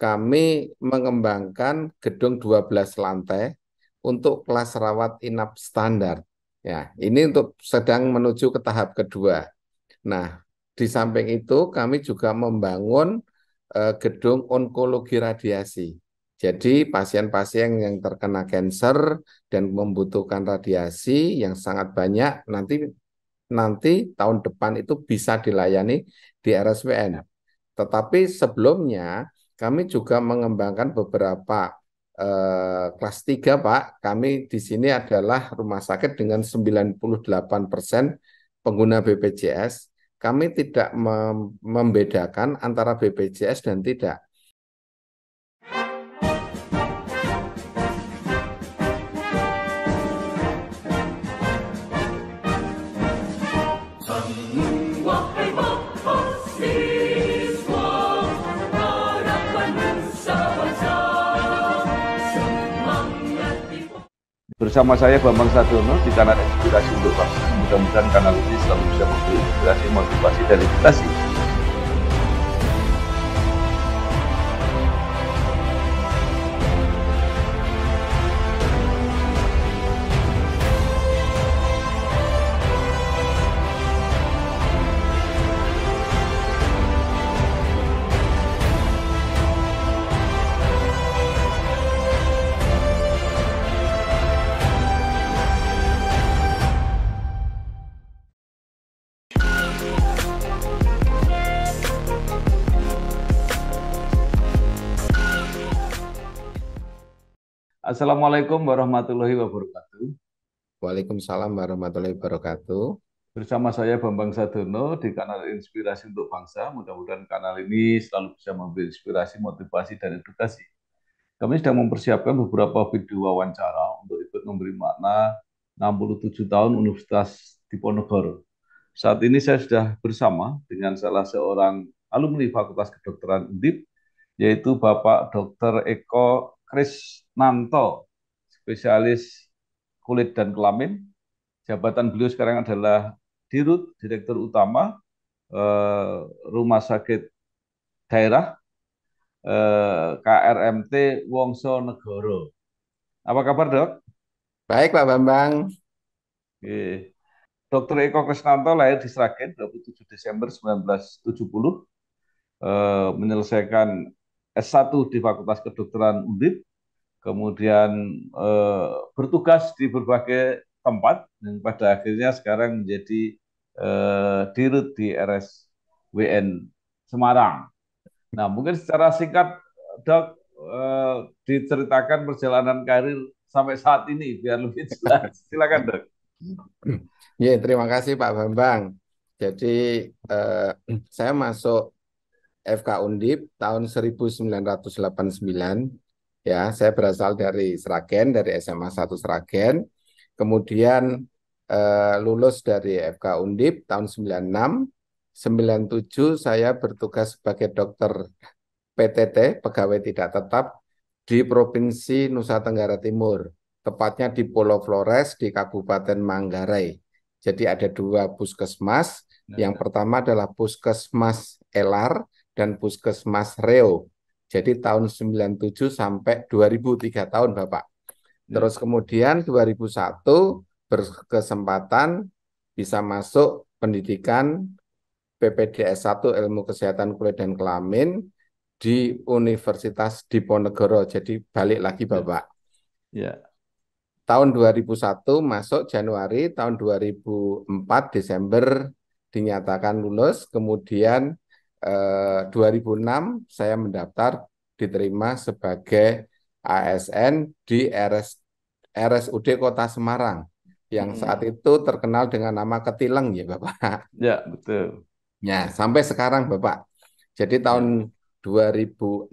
kami mengembangkan gedung 12 lantai untuk kelas rawat inap standar. Ya, ini untuk sedang menuju ke tahap kedua. Nah, di samping itu kami juga membangun eh, gedung onkologi radiasi. Jadi pasien-pasien yang terkena kanker dan membutuhkan radiasi yang sangat banyak nanti nanti tahun depan itu bisa dilayani di RSPN. Tetapi sebelumnya kami juga mengembangkan beberapa eh, kelas 3, Pak. Kami di sini adalah rumah sakit dengan 98% persen pengguna BPJS. Kami tidak membedakan antara BPJS dan tidak. bersama saya Bambang Sadono di kanal Inspirasi untuk Bangsa. Mudah-mudahan kanal ini selalu bisa memberi inspirasi, motivasi, dan edukasi Assalamualaikum warahmatullahi wabarakatuh. Waalaikumsalam warahmatullahi wabarakatuh. Bersama saya Bambang Sadono di kanal Inspirasi untuk Bangsa. Mudah-mudahan kanal ini selalu bisa memberi inspirasi, motivasi, dan edukasi. Kami sedang mempersiapkan beberapa video wawancara untuk ikut memberi makna 67 tahun Universitas Diponegoro. Saat ini saya sudah bersama dengan salah seorang alumni Fakultas Kedokteran UNDIP, yaitu Bapak Dr. Eko Kris Nanto, spesialis kulit dan kelamin. Jabatan beliau sekarang adalah Dirut, Direktur Utama eh, Rumah Sakit Daerah eh, KRMT Wongso Negoro. Apa kabar dok? Baik Pak Bambang. Oke. Dr. Eko Krisnanto lahir di Sragen 27 Desember 1970, eh, menyelesaikan S1 di Fakultas Kedokteran UNDIP, kemudian e, bertugas di berbagai tempat dan pada akhirnya sekarang menjadi e, dirut di RSWN Semarang. Nah, mungkin secara singkat Dok e, diceritakan perjalanan karir sampai saat ini biar lebih jelas. Silakan, Dok. Ya, terima kasih Pak Bambang. Jadi eh, saya masuk FK Undip tahun 1989 Ya, saya berasal dari Seragen, dari SMA 1 Seragen. Kemudian eh, lulus dari FK Undip tahun 96. 97 saya bertugas sebagai dokter PTT, pegawai tidak tetap di Provinsi Nusa Tenggara Timur, tepatnya di Pulau Flores di Kabupaten Manggarai. Jadi ada dua puskesmas. Nah, Yang nah. pertama adalah Puskesmas Elar dan Puskesmas Reo. Jadi tahun 97 sampai 2003 tahun Bapak. Hmm. Terus kemudian 2001 berkesempatan bisa masuk pendidikan PPDS 1 Ilmu Kesehatan Kulit dan Kelamin di Universitas Diponegoro. Jadi balik lagi ya. Bapak. Ya. Yeah. Tahun 2001 masuk Januari, tahun 2004 Desember dinyatakan lulus, kemudian 2006 eh, saya mendaftar diterima sebagai ASN di RS, RSUD Kota Semarang yang saat itu terkenal dengan nama Ketileng ya Bapak. Ya, betul. Ya, sampai sekarang Bapak. Jadi ya. tahun 2006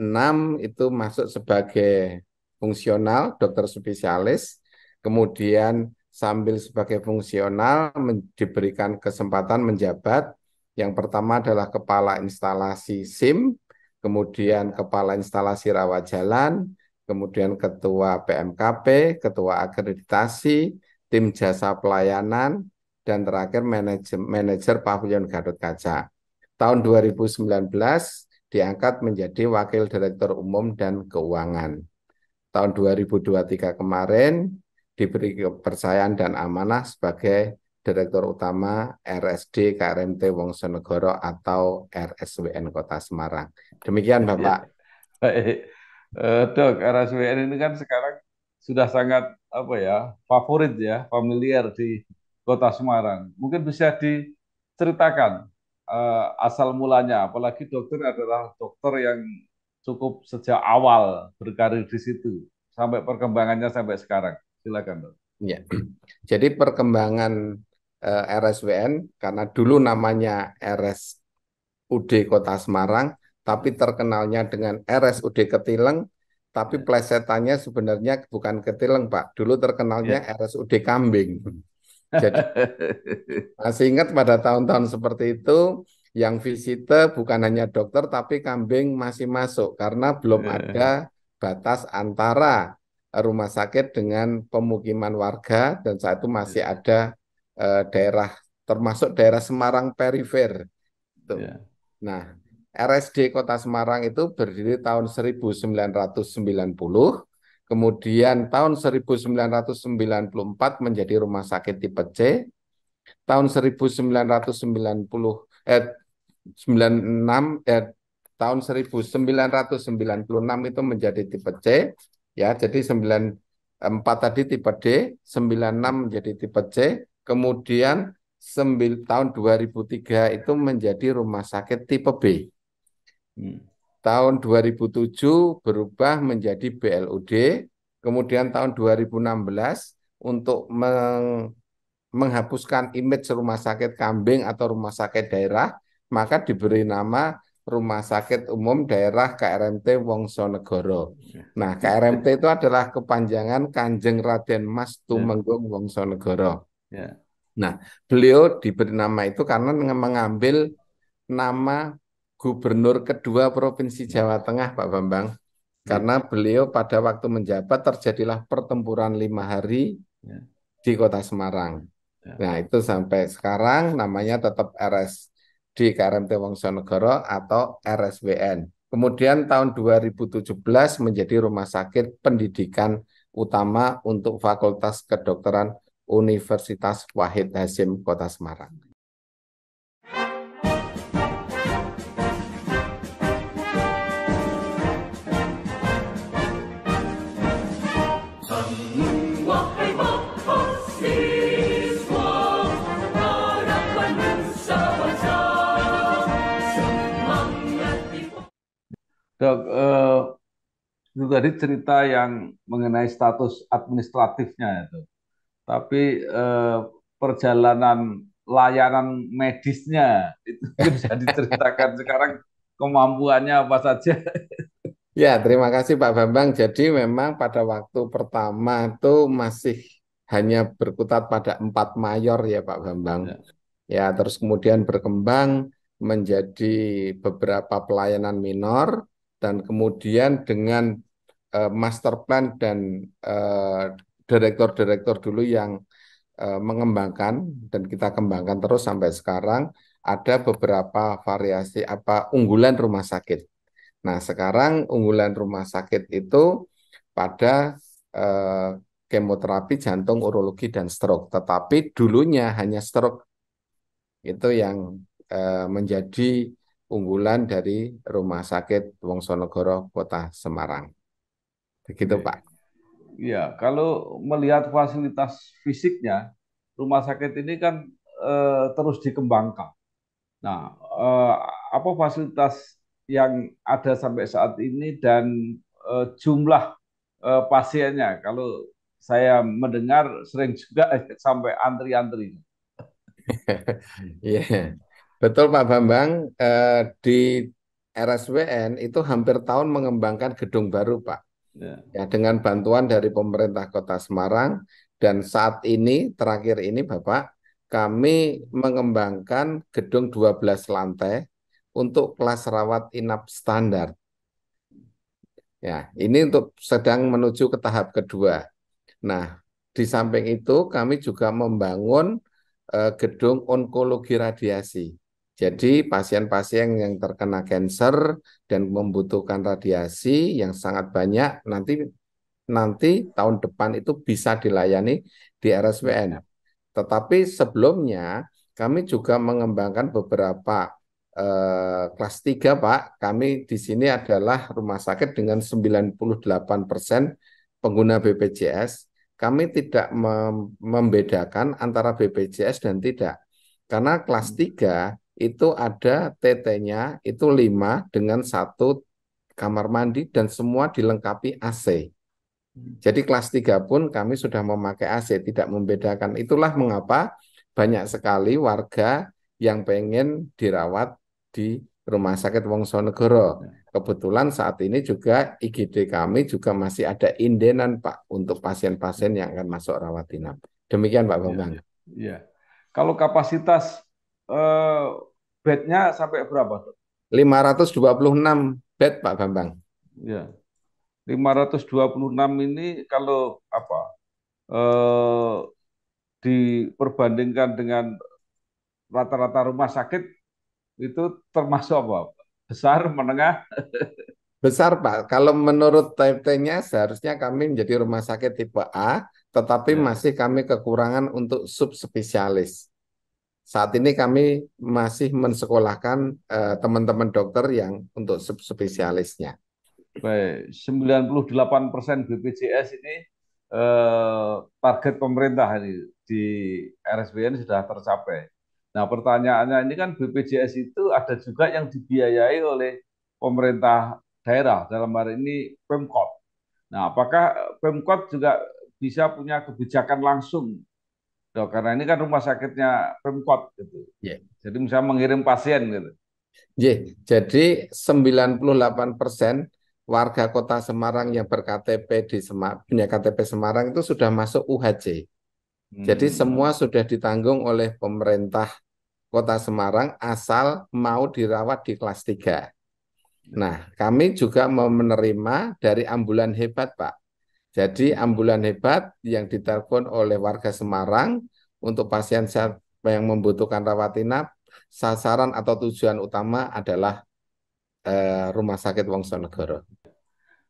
itu masuk sebagai fungsional dokter spesialis, kemudian sambil sebagai fungsional diberikan kesempatan menjabat yang pertama adalah kepala instalasi SIM, kemudian kepala instalasi rawat jalan, kemudian ketua PMKP, ketua akreditasi, tim jasa pelayanan, dan terakhir manajer, manajer pavilion Gadot Kaca. Tahun 2019 diangkat menjadi Wakil Direktur Umum dan Keuangan. Tahun 2023 kemarin diberi kepercayaan dan amanah sebagai Direktur Utama RSD KRMT Wongsonegoro atau RSWN Kota Semarang. Demikian iya. Bapak. Baik. Uh, Dok, RSWN ini kan sekarang sudah sangat apa ya favorit ya, familiar di Kota Semarang. Mungkin bisa diceritakan uh, asal mulanya, apalagi dokter adalah dokter yang cukup sejak awal berkarir di situ sampai perkembangannya sampai sekarang. Silakan dok. Ya. Jadi perkembangan eh, RSWN karena dulu namanya RSUD Kota Semarang tapi terkenalnya dengan RSUD Ketileng tapi ya. plesetannya sebenarnya bukan Ketileng Pak dulu terkenalnya yeah. RSUD Kambing jadi masih ingat pada tahun-tahun seperti itu yang visite bukan hanya dokter tapi kambing masih masuk karena belum ya. ada batas antara rumah sakit dengan pemukiman warga dan saat itu masih ya. ada uh, daerah termasuk daerah Semarang perifer. Yeah. Nah, RSD Kota Semarang itu berdiri tahun 1990, kemudian tahun 1994 menjadi rumah sakit tipe C, tahun 1990 eh 96 eh tahun 1996 itu menjadi tipe C ya jadi 94 tadi tipe D 96 menjadi tipe C Kemudian sembil, tahun 2003 itu menjadi rumah sakit tipe B. Hmm. Tahun 2007 berubah menjadi BLUD, kemudian tahun 2016 untuk meng, menghapuskan image rumah sakit kambing atau rumah sakit daerah, maka diberi nama Rumah Sakit Umum Daerah KRMT Wongsonegoro. Ya. Nah, KRMT itu adalah kepanjangan Kanjeng Raden Mas ya. Tumenggung Wongsonegoro. Ya. Nah, beliau diberi nama itu karena mengambil nama gubernur kedua Provinsi Jawa Tengah, Pak Bambang. Ya. Karena beliau pada waktu menjabat terjadilah pertempuran lima hari ya. di kota Semarang. Ya. Nah, itu sampai sekarang namanya tetap RS di KRMT Wongsonegoro atau RSWN. Kemudian tahun 2017 menjadi Rumah Sakit Pendidikan Utama untuk Fakultas Kedokteran Universitas Wahid Hasim Kota Semarang. Dok, eh, itu tadi cerita yang mengenai status administratifnya itu. Ya, tapi eh, perjalanan layanan medisnya itu bisa diceritakan sekarang kemampuannya apa saja. Ya, terima kasih Pak Bambang. Jadi memang pada waktu pertama itu masih hanya berkutat pada empat mayor ya Pak Bambang. Ya. ya, terus kemudian berkembang menjadi beberapa pelayanan minor dan kemudian dengan uh, master plan dan uh, direktur-direktur dulu yang uh, mengembangkan dan kita kembangkan terus sampai sekarang ada beberapa variasi apa unggulan rumah sakit. Nah, sekarang unggulan rumah sakit itu pada eh, kemoterapi jantung, urologi dan stroke. Tetapi dulunya hanya stroke itu yang eh, menjadi unggulan dari Rumah Sakit Wongsonegoro Kota Semarang. Begitu, Pak. Ya, kalau melihat fasilitas fisiknya, rumah sakit ini kan e, terus dikembangkan. Nah, e, apa fasilitas yang ada sampai saat ini dan e, jumlah e, pasiennya? Kalau saya mendengar sering juga sampai antri-antri. Iya, yeah. betul Pak Bambang. E, di RSWN itu hampir tahun mengembangkan gedung baru, Pak. Ya. ya dengan bantuan dari pemerintah Kota Semarang dan saat ini terakhir ini Bapak kami mengembangkan gedung 12 lantai untuk kelas rawat inap standar. Ya, ini untuk sedang menuju ke tahap kedua. Nah, di samping itu kami juga membangun eh, gedung onkologi radiasi. Jadi pasien-pasien yang terkena kanker dan membutuhkan radiasi yang sangat banyak nanti nanti tahun depan itu bisa dilayani di RSPN. Ya. Tetapi sebelumnya kami juga mengembangkan beberapa eh, kelas 3, Pak. Kami di sini adalah rumah sakit dengan 98% persen pengguna BPJS. Kami tidak mem membedakan antara BPJS dan tidak. Karena kelas 3 hmm itu ada TT-nya itu 5 dengan satu kamar mandi dan semua dilengkapi AC. Hmm. Jadi kelas 3 pun kami sudah memakai AC, tidak membedakan. Itulah mengapa banyak sekali warga yang pengen dirawat di Rumah Sakit Wongsonegoro. Hmm. Kebetulan saat ini juga IGD kami juga masih ada indenan Pak untuk pasien-pasien yang akan masuk rawat inap. Demikian Pak iya, Bambang. Ya, ya. Kalau kapasitas eh, bednya sampai berapa? puluh 526 bed Pak Bambang. Ya. 526 ini kalau apa? Eh, diperbandingkan dengan rata-rata rumah sakit itu termasuk apa? Besar, menengah? Besar Pak. Kalau menurut TT-nya seharusnya kami menjadi rumah sakit tipe A, tetapi ya. masih kami kekurangan untuk subspesialis saat ini kami masih mensekolahkan eh, teman-teman uh, dokter yang untuk spesialisnya. Baik, 98% BPJS ini uh, target pemerintah ini di RSBN sudah tercapai. Nah, pertanyaannya ini kan BPJS itu ada juga yang dibiayai oleh pemerintah daerah dalam hal ini Pemkot. Nah, apakah Pemkot juga bisa punya kebijakan langsung So, karena ini kan rumah sakitnya Pemkot gitu. Yeah. Jadi misalnya mengirim pasien gitu. Yeah. Jadi 98 persen warga kota Semarang yang berKTP di Semarang, punya KTP Semarang itu sudah masuk UHC. Hmm. Jadi semua sudah ditanggung oleh pemerintah kota Semarang asal mau dirawat di kelas 3. Nah, kami juga menerima dari ambulan hebat, Pak. Jadi ambulan hebat yang ditelepon oleh warga Semarang untuk pasien yang membutuhkan rawat inap, sasaran atau tujuan utama adalah eh, Rumah Sakit Wongsonegoro.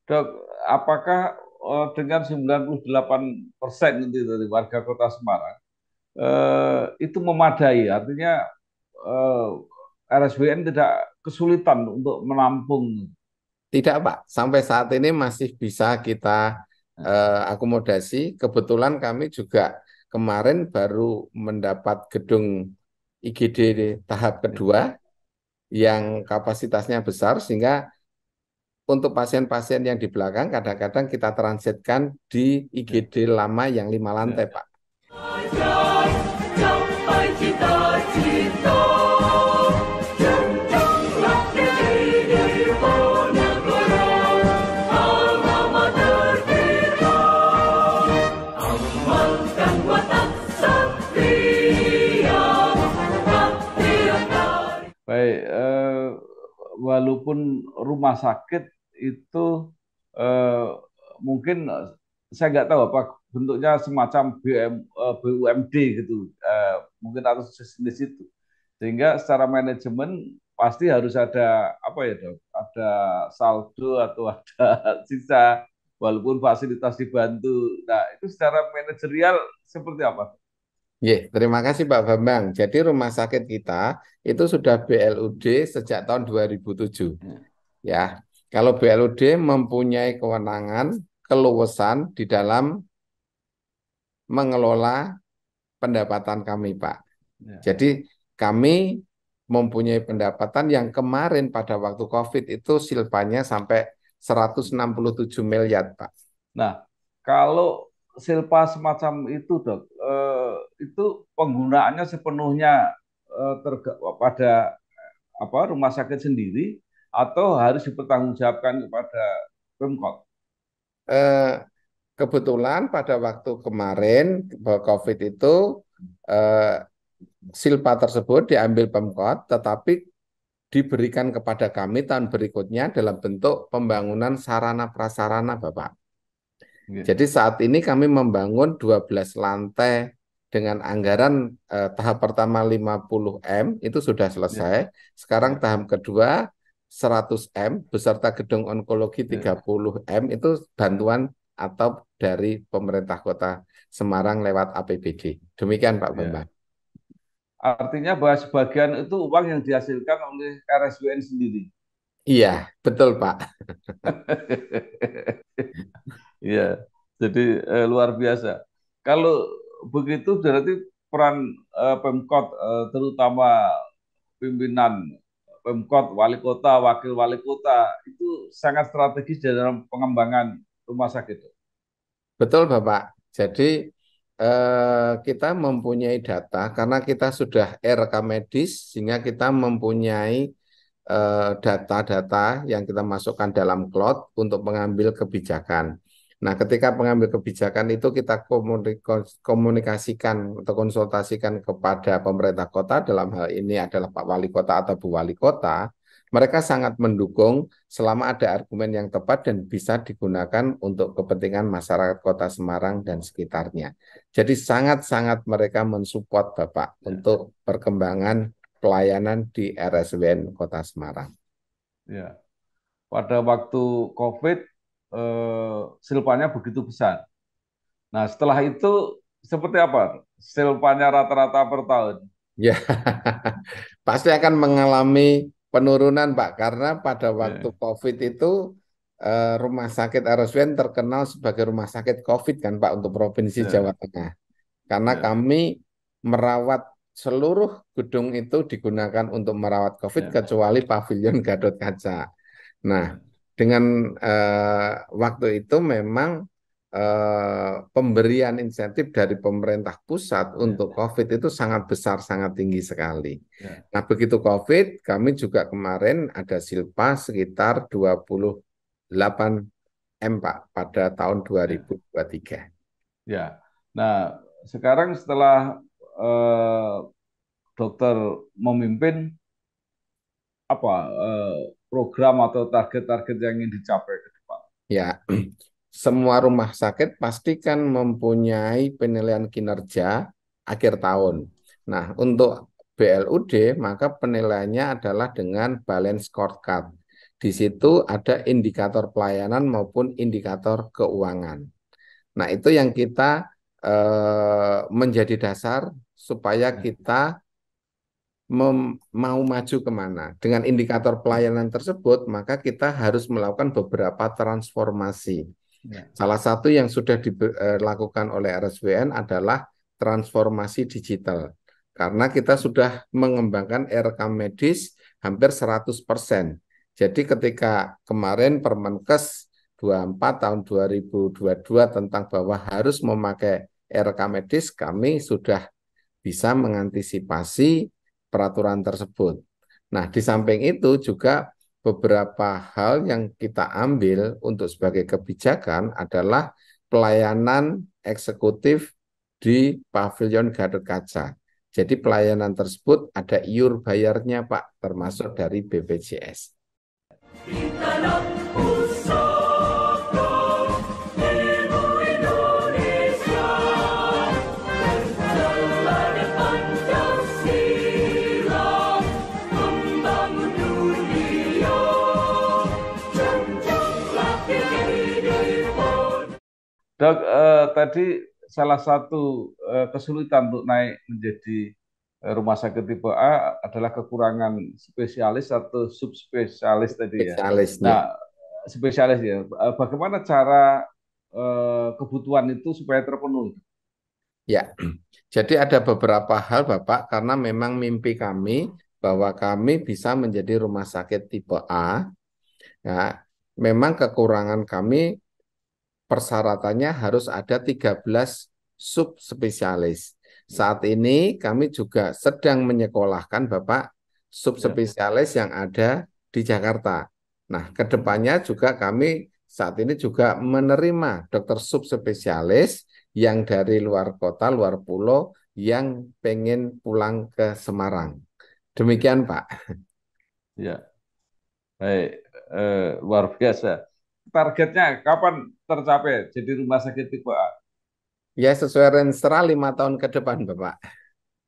Dok, apakah eh, dengan 98 persen nanti dari warga kota Semarang eh, itu memadai? Artinya eh, RSBN tidak kesulitan untuk menampung? Tidak, Pak. Sampai saat ini masih bisa kita eh, akomodasi. Kebetulan kami juga kemarin baru mendapat gedung IGD tahap kedua yang kapasitasnya besar sehingga untuk pasien-pasien yang di belakang kadang-kadang kita transitkan di IGD lama yang lima lantai, ya. Pak. walaupun rumah sakit itu eh, mungkin eh, saya nggak tahu apa bentuknya semacam BM, eh, BUMD gitu eh, mungkin atau sejenis itu sehingga secara manajemen pasti harus ada apa ya dok ada saldo atau ada sisa walaupun fasilitas dibantu nah itu secara manajerial seperti apa Ya, terima kasih Pak Bambang. Jadi rumah sakit kita itu sudah BLUD sejak tahun 2007. Ya. Kalau BLUD mempunyai kewenangan, keluasan di dalam mengelola pendapatan kami, Pak. Ya. Jadi kami mempunyai pendapatan yang kemarin pada waktu COVID itu silpanya sampai 167 miliar, Pak. Nah, kalau silpa semacam itu dok eh, itu penggunaannya sepenuhnya eh, terga, pada apa rumah sakit sendiri atau harus dipertanggungjawabkan kepada pemkot? Eh, kebetulan pada waktu kemarin COVID itu eh, silpa tersebut diambil pemkot, tetapi diberikan kepada kami tahun berikutnya dalam bentuk pembangunan sarana prasarana, Bapak. Iya. Jadi saat ini kami membangun 12 lantai dengan anggaran eh, tahap pertama 50M itu sudah selesai. Ya. Sekarang tahap kedua 100M beserta gedung onkologi 30M iya. itu bantuan atau dari pemerintah kota Semarang lewat APBD. Demikian Pak iya. Bambang. Ya. Artinya bahwa sebagian itu uang yang dihasilkan oleh RSUN sendiri. Iya, betul Pak. Iya, jadi eh, luar biasa. Kalau begitu berarti peran eh, Pemkot eh, terutama pimpinan Pemkot, wali kota, wakil wali kota itu sangat strategis dalam pengembangan rumah sakit. Betul Bapak. Jadi eh, kita mempunyai data karena kita sudah RK medis sehingga kita mempunyai eh, data-data yang kita masukkan dalam cloud untuk mengambil kebijakan. Nah, ketika pengambil kebijakan itu kita komunikasikan atau konsultasikan kepada pemerintah kota dalam hal ini adalah Pak Wali Kota atau Bu Wali Kota, mereka sangat mendukung selama ada argumen yang tepat dan bisa digunakan untuk kepentingan masyarakat Kota Semarang dan sekitarnya. Jadi sangat-sangat mereka mensupport Bapak ya. untuk perkembangan pelayanan di RSWN Kota Semarang. Ya. Pada waktu COVID Eh, silpanya silvanya begitu besar. Nah setelah itu seperti apa silvanya rata-rata per tahun? Ya pasti akan mengalami penurunan Pak karena pada iya. waktu ya. COVID itu eh, rumah sakit Arswen terkenal sebagai rumah sakit COVID kan Pak untuk provinsi ya. Jawa Tengah karena ya. kami merawat seluruh gedung itu digunakan untuk merawat COVID ya. kecuali pavilion Gadot Kaca. Nah, iya dengan eh, waktu itu memang eh, pemberian insentif dari pemerintah pusat ya. untuk ya. COVID itu sangat besar, sangat tinggi sekali. Ya. Nah, begitu COVID, kami juga kemarin ada silpa sekitar 28 M, Pak, pada tahun 2023. Ya. ya, nah sekarang setelah eh, dokter memimpin, apa eh, program atau target-target yang ingin dicapai ke depan? Ya, semua rumah sakit pastikan mempunyai penilaian kinerja akhir tahun. Nah, untuk BLUD maka penilaiannya adalah dengan balance scorecard. Di situ ada indikator pelayanan maupun indikator keuangan. Nah, itu yang kita eh, menjadi dasar supaya ya. kita mau maju kemana. Dengan indikator pelayanan tersebut, maka kita harus melakukan beberapa transformasi. Ya. Salah satu yang sudah dilakukan eh, oleh RSWN adalah transformasi digital. Karena kita sudah mengembangkan RK medis hampir 100%. Jadi ketika kemarin Permenkes 24 tahun 2022 tentang bahwa harus memakai RK medis, kami sudah bisa mengantisipasi peraturan tersebut. Nah, di samping itu juga beberapa hal yang kita ambil untuk sebagai kebijakan adalah pelayanan eksekutif di pavilion Gadot Kaca. Jadi pelayanan tersebut ada iur bayarnya Pak, termasuk dari BPJS. Kita Dok, eh, tadi salah satu eh, kesulitan untuk naik menjadi eh, rumah sakit tipe A adalah kekurangan spesialis atau subspesialis tadi ya. Spesialis. Ya. Nah, spesialis ya. Eh, bagaimana cara eh, kebutuhan itu supaya terpenuhi? Ya, jadi ada beberapa hal Bapak karena memang mimpi kami bahwa kami bisa menjadi rumah sakit tipe A. Ya, memang kekurangan kami persyaratannya harus ada 13 subspesialis. Saat ini kami juga sedang menyekolahkan Bapak subspesialis yang ada di Jakarta. Nah, kedepannya juga kami saat ini juga menerima dokter subspesialis yang dari luar kota, luar pulau yang pengen pulang ke Semarang. Demikian Pak. Ya, baik, eh, luar biasa targetnya kapan tercapai jadi rumah sakit tipe A? Ya sesuai rencana lima tahun ke depan Bapak.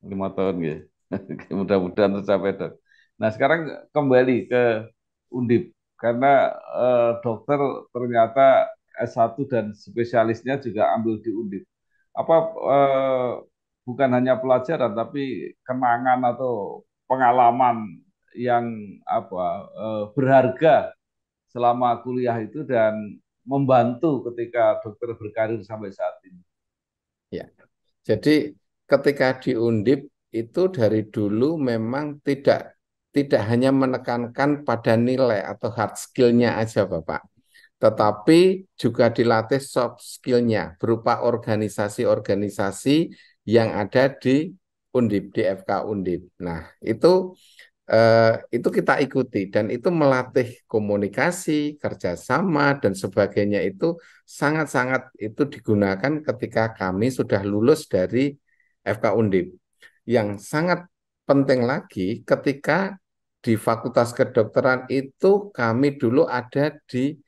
Lima tahun ya. Mudah-mudahan tercapai dok. Nah sekarang kembali ke Undip karena eh, dokter ternyata S1 dan spesialisnya juga ambil di Undip. Apa eh, bukan hanya pelajaran tapi kenangan atau pengalaman yang apa eh, berharga selama kuliah itu dan membantu ketika dokter berkarir sampai saat ini. Ya. Jadi ketika di Undip itu dari dulu memang tidak tidak hanya menekankan pada nilai atau hard skill-nya aja Bapak, tetapi juga dilatih soft skill-nya berupa organisasi-organisasi yang ada di Undip, di FK Undip. Nah, itu Eh, itu kita ikuti dan itu melatih komunikasi, kerjasama dan sebagainya itu sangat-sangat itu digunakan ketika kami sudah lulus dari FK Undip. Yang sangat penting lagi ketika di Fakultas Kedokteran itu kami dulu ada di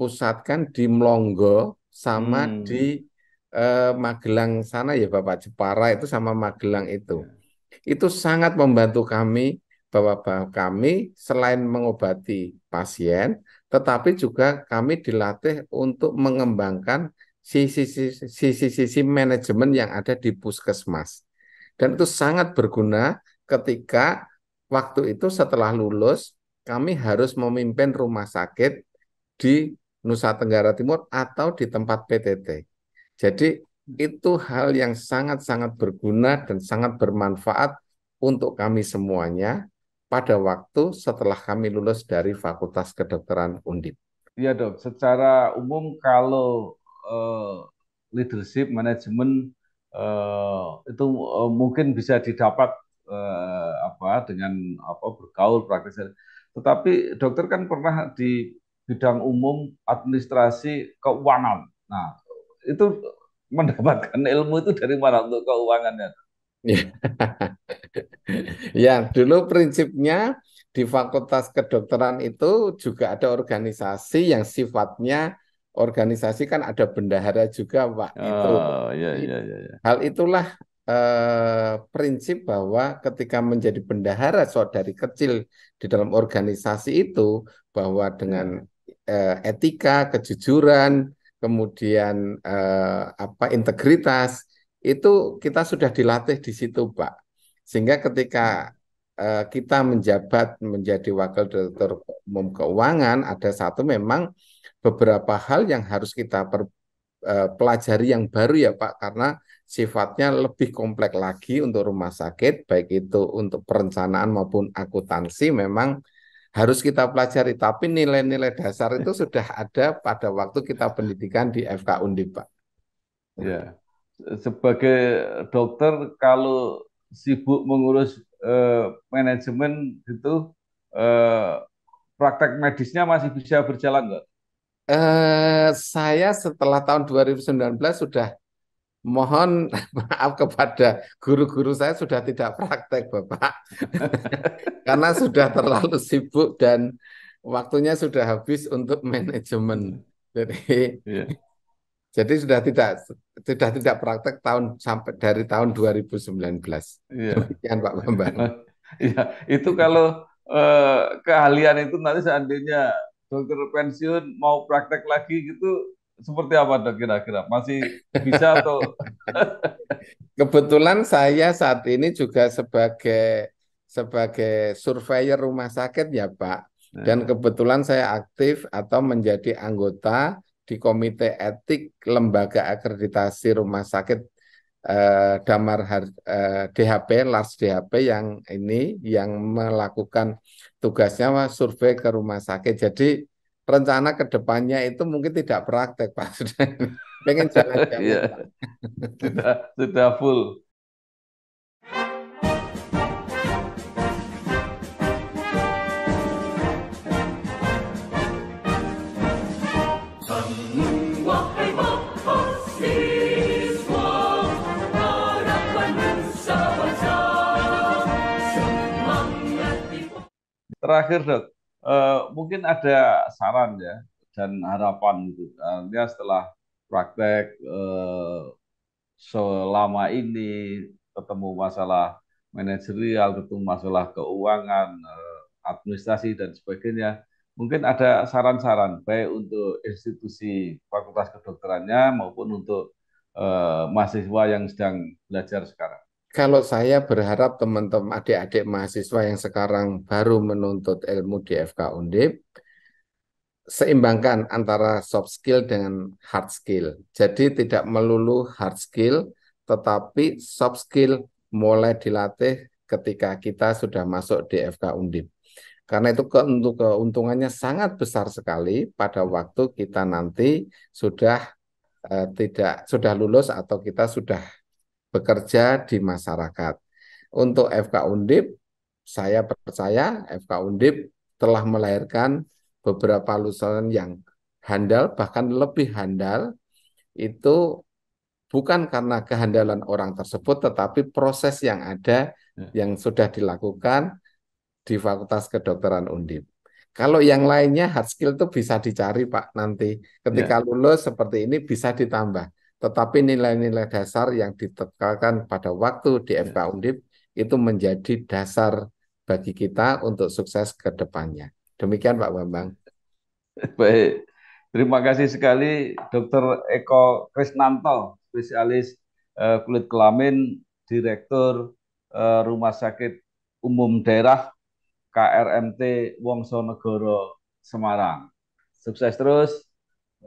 pusatkan di Melongo sama hmm. di eh, Magelang sana ya Bapak Jepara itu sama Magelang itu. Ya. Itu sangat membantu kami bahwa kami selain mengobati pasien, tetapi juga kami dilatih untuk mengembangkan sisi-sisi manajemen yang ada di puskesmas. Dan itu sangat berguna ketika waktu itu setelah lulus, kami harus memimpin rumah sakit di Nusa Tenggara Timur atau di tempat PTT. Jadi itu hal yang sangat-sangat berguna dan sangat bermanfaat untuk kami semuanya pada waktu setelah kami lulus dari Fakultas Kedokteran Undip. Iya dok, secara umum kalau uh, leadership, manajemen uh, eh, itu uh, mungkin bisa didapat uh, apa dengan apa bergaul praktis. Tetapi dokter kan pernah di bidang umum administrasi keuangan. Nah, itu mendapatkan ilmu itu dari mana untuk keuangannya? Iya. ya, dulu prinsipnya di Fakultas Kedokteran itu juga ada organisasi yang sifatnya organisasi kan ada bendahara juga, Pak. Oh, itu. Ya, ya, ya, iya. Hal itulah eh, prinsip bahwa ketika menjadi bendahara dari kecil di dalam organisasi itu bahwa dengan eh, etika, kejujuran, kemudian eh, apa integritas itu kita sudah dilatih di situ Pak. Sehingga ketika eh, kita menjabat menjadi wakil direktur umum keuangan ada satu memang beberapa hal yang harus kita per, eh, pelajari yang baru ya Pak karena sifatnya lebih kompleks lagi untuk rumah sakit baik itu untuk perencanaan maupun akuntansi memang harus kita pelajari tapi nilai-nilai dasar itu sudah ada pada waktu kita pendidikan di FK Undip Pak. Ya sebagai dokter kalau sibuk mengurus eh, manajemen itu eh, praktek medisnya masih bisa berjalan nggak? Eh, saya setelah tahun 2019 sudah mohon maaf kepada guru-guru saya sudah tidak praktek Bapak. Karena sudah terlalu sibuk dan waktunya sudah habis untuk manajemen. Jadi yeah. Jadi sudah tidak sudah tidak praktek tahun sampai dari tahun 2019. Iya. Demikian Pak Bambang. Iya, itu kalau eh, keahlian itu nanti seandainya dokter pensiun mau praktek lagi gitu seperti apa dok kira-kira masih bisa atau kebetulan saya saat ini juga sebagai sebagai surveyor rumah sakit ya Pak iya. dan kebetulan saya aktif atau menjadi anggota di Komite Etik Lembaga Akreditasi Rumah Sakit eh, Damar eh, DHP, Lars DHP yang ini yang melakukan tugasnya survei ke rumah sakit. Jadi rencana kedepannya itu mungkin tidak praktek Pak. Pengen jalan-jalan. Iya. sudah, sudah full. Terakhir dok, uh, mungkin ada saran ya dan harapan gitu. Artinya setelah praktek uh, selama ini ketemu masalah manajerial, ketemu masalah keuangan, uh, administrasi dan sebagainya. Mungkin ada saran-saran baik untuk institusi fakultas kedokterannya maupun untuk uh, mahasiswa yang sedang belajar sekarang kalau saya berharap teman-teman adik-adik mahasiswa yang sekarang baru menuntut ilmu di FK Undip, seimbangkan antara soft skill dengan hard skill. Jadi tidak melulu hard skill, tetapi soft skill mulai dilatih ketika kita sudah masuk di FK Undip. Karena itu untuk keuntungannya sangat besar sekali pada waktu kita nanti sudah uh, tidak sudah lulus atau kita sudah bekerja di masyarakat. Untuk FK Undip, saya percaya FK Undip telah melahirkan beberapa lulusan yang handal, bahkan lebih handal, itu bukan karena kehandalan orang tersebut, tetapi proses yang ada ya. yang sudah dilakukan di Fakultas Kedokteran Undip. Kalau yang lainnya hard skill itu bisa dicari Pak nanti. Ketika ya. lulus seperti ini bisa ditambah. Tetapi nilai-nilai dasar yang ditekankan pada waktu di MK ya. Undip itu menjadi dasar bagi kita untuk sukses ke depannya. Demikian Pak Bambang. Baik. Terima kasih sekali Dr. Eko Krisnanto, spesialis eh, kulit kelamin, Direktur eh, Rumah Sakit Umum Daerah KRMT Wongsonegoro Semarang. Sukses terus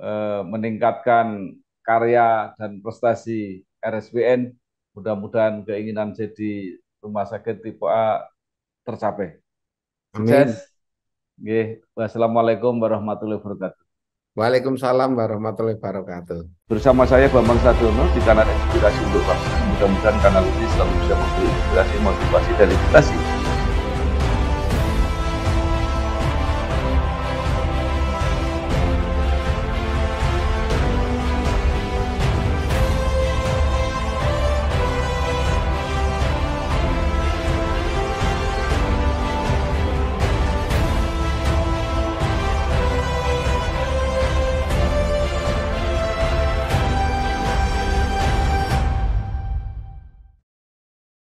eh, meningkatkan karya dan prestasi RSPN mudah-mudahan keinginan jadi rumah sakit tipe A tercapai. Amin. Yes. Wassalamualaikum warahmatullahi wabarakatuh. Waalaikumsalam warahmatullahi wabarakatuh. Bersama saya Bambang Sadono di kanal Inspirasi untuk Bangsa. Mudah-mudahan kanal ini selalu bisa memberi inspirasi, motivasi, dan inspirasi.